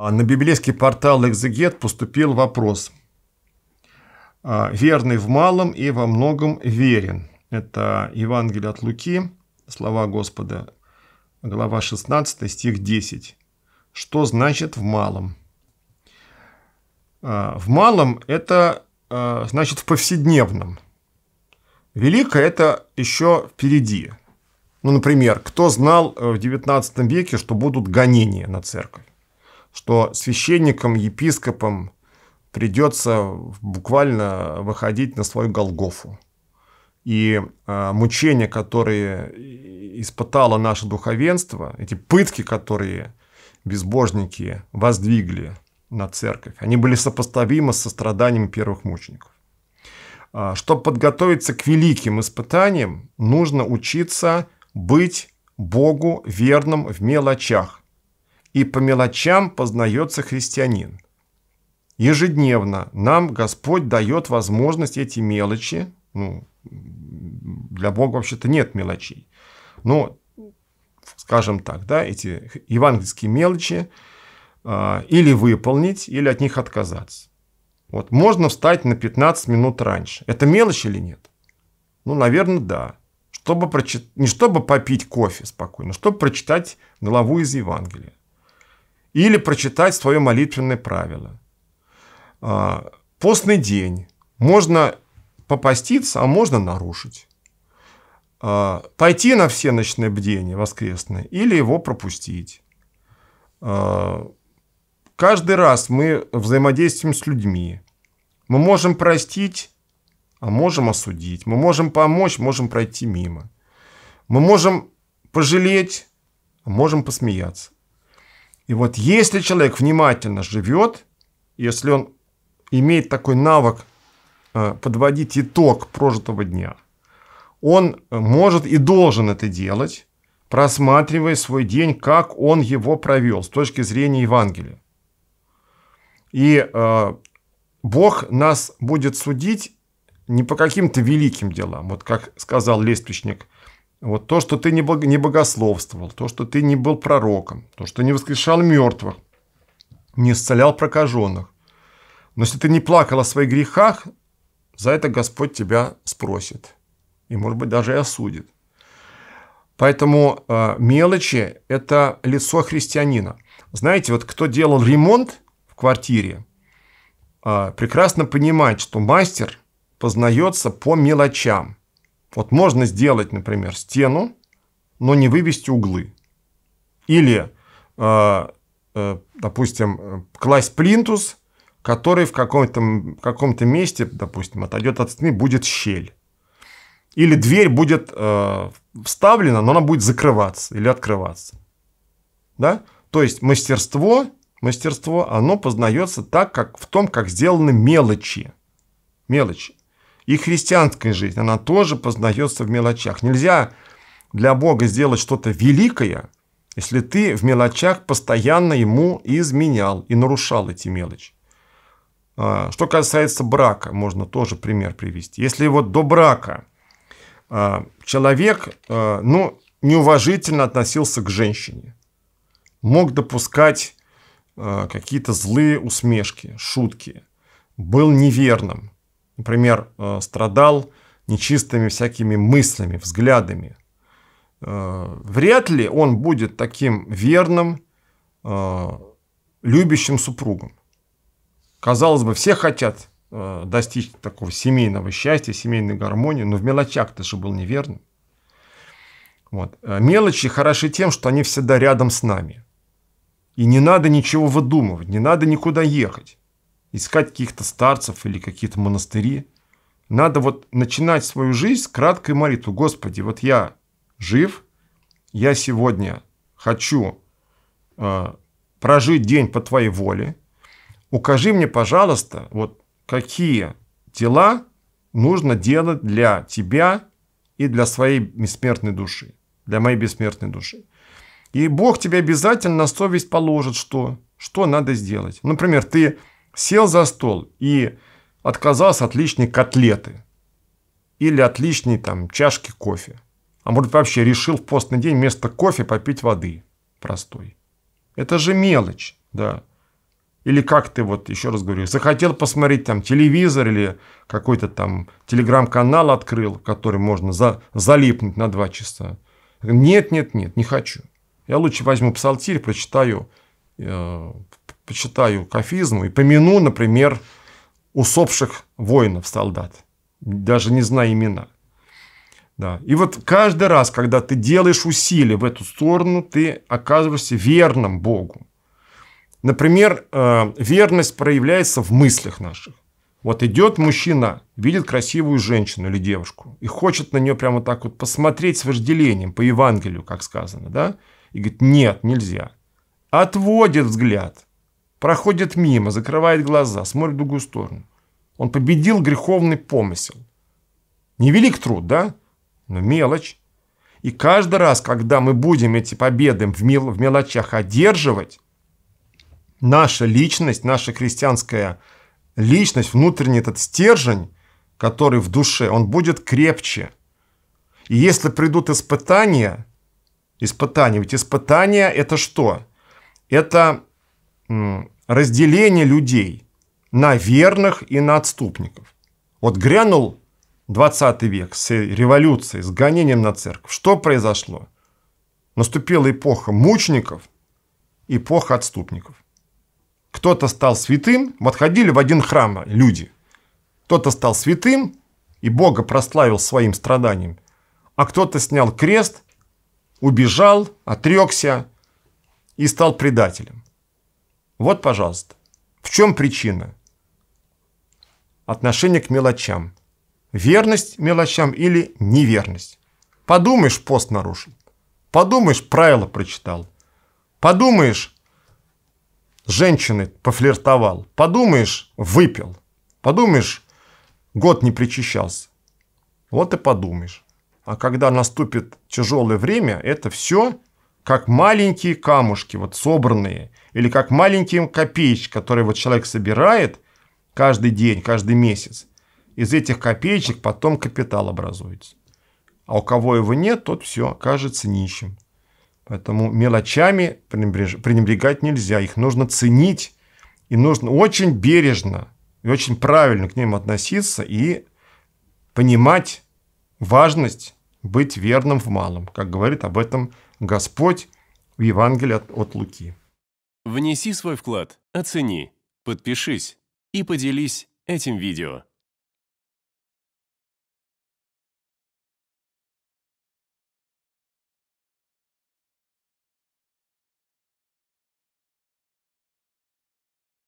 А, на библейский портал «Экзегет» поступил вопрос. А, «Верный в малом и во многом верен». Это Евангелие от Луки, слова Господа, глава 16, стих 10. Что значит «в малом»? А, в малом – это значит в повседневном. Великое – это еще впереди. Ну, например, кто знал э, в XIX веке, что будут гонения на церковь? что священникам, епископам придется буквально выходить на свою Голгофу. И э, мучения, которые испытало наше духовенство, эти пытки, которые безбожники воздвигли на церковь, они были сопоставимы со страданием первых мучеников. А, чтобы подготовиться к великим испытаниям, нужно учиться быть Богу верным в мелочах, и по мелочам познается христианин. Ежедневно нам Господь дает возможность эти мелочи, ну, для Бога вообще-то нет мелочей, но, скажем так, да, эти евангельские мелочи э, или выполнить, или от них отказаться. Вот, можно встать на 15 минут раньше. Это мелочь или нет? Ну, наверное, да. Чтобы прочит... Не чтобы попить кофе спокойно, а чтобы прочитать главу из Евангелия или прочитать свое молитвенное правило. А, постный день. Можно попаститься, а можно нарушить. А, пойти на все ночные бдения воскресные или его пропустить. А, каждый раз мы взаимодействуем с людьми. Мы можем простить, а можем осудить. Мы можем помочь, можем пройти мимо. Мы можем пожалеть, а можем посмеяться. И вот если человек внимательно живет, если он имеет такой навык э, подводить итог прожитого дня, он э, может и должен это делать, просматривая свой день, как он его провел с точки зрения Евангелия. И э, Бог нас будет судить не по каким-то великим делам, вот как сказал лествичник вот то, что ты не, богословствовал, то, что ты не был пророком, то, что не воскрешал мертвых, не исцелял прокаженных. Но если ты не плакал о своих грехах, за это Господь тебя спросит. И, может быть, даже и осудит. Поэтому э, мелочи – это лицо христианина. Знаете, вот кто делал ремонт в квартире, э, прекрасно понимает, что мастер познается по мелочам – вот можно сделать, например, стену, но не вывести углы. Или, э, э, допустим, класть плинтус, который в каком-то каком месте, допустим, отойдет от стены, будет щель. Или дверь будет э, вставлена, но она будет закрываться или открываться. Да? То есть мастерство, мастерство, оно познается так, как в том, как сделаны мелочи. Мелочи. И христианская жизнь, она тоже познается в мелочах. Нельзя для Бога сделать что-то великое, если ты в мелочах постоянно ему изменял и нарушал эти мелочи. А, что касается брака, можно тоже пример привести. Если вот до брака а, человек а, ну, неуважительно относился к женщине, мог допускать какие-то злые усмешки, шутки, был неверным, например, э, страдал нечистыми всякими мыслями, взглядами, э, вряд ли он будет таким верным, э, любящим супругом. Казалось бы, все хотят достичь такого семейного счастья, семейной гармонии, но в мелочах ты же был неверным. Вот. Мелочи хороши тем, что они всегда рядом с нами. И не надо ничего выдумывать, не надо никуда ехать искать каких-то старцев или какие-то монастыри. Надо вот начинать свою жизнь с краткой молитвы. Господи, вот я жив, я сегодня хочу э, прожить день по Твоей воле. Укажи мне, пожалуйста, вот какие дела нужно делать для Тебя и для своей бессмертной души, для моей бессмертной души. И Бог тебе обязательно на совесть положит, что, что надо сделать. Например, ты сел за стол и отказался от лишней котлеты или от лишней там чашки кофе. А может вообще решил в постный день вместо кофе попить воды простой. Это же мелочь, да. Или как ты, вот еще раз говорю, захотел посмотреть там телевизор или какой-то там телеграм-канал открыл, который можно за, залипнуть на два часа. Нет, нет, нет, не хочу. Я лучше возьму псалтирь, прочитаю э, почитаю кафизму и помяну, например, усопших воинов-солдат, даже не зная имена. Да. И вот каждый раз, когда ты делаешь усилия в эту сторону, ты оказываешься верным Богу. Например, э, верность проявляется в мыслях наших. Вот идет мужчина, видит красивую женщину или девушку и хочет на нее прямо так вот посмотреть с вожделением по Евангелию, как сказано, да? И говорит, нет, нельзя. Отводит взгляд проходит мимо, закрывает глаза, смотрит в другую сторону. Он победил греховный помысел. Невелик труд, да? Но мелочь. И каждый раз, когда мы будем эти победы в, мел в мелочах одерживать, наша личность, наша христианская личность, внутренний этот стержень, который в душе, он будет крепче. И если придут испытания, испытания, ведь испытания это что? Это разделение людей на верных и на отступников. Вот грянул 20 век с революцией, с гонением на церковь. Что произошло? Наступила эпоха мучеников, эпоха отступников. Кто-то стал святым, вот ходили в один храм люди. Кто-то стал святым и Бога прославил своим страданием, а кто-то снял крест, убежал, отрекся и стал предателем. Вот, пожалуйста. В чем причина? Отношение к мелочам. Верность мелочам или неверность. Подумаешь, пост нарушил. Подумаешь, правила прочитал. Подумаешь, женщины пофлиртовал. Подумаешь, выпил. Подумаешь, год не причащался. Вот и подумаешь. А когда наступит тяжелое время, это все как маленькие камушки, вот собранные, или как маленькие копеечки, которые вот человек собирает каждый день, каждый месяц. Из этих копеечек потом капитал образуется. А у кого его нет, тот все кажется нищим. Поэтому мелочами пренебрегать нельзя. Их нужно ценить. И нужно очень бережно и очень правильно к ним относиться и понимать важность быть верным в малом, как говорит об этом Господь в Евангелии от, от Луки. Внеси свой вклад, оцени, подпишись и поделись этим видео.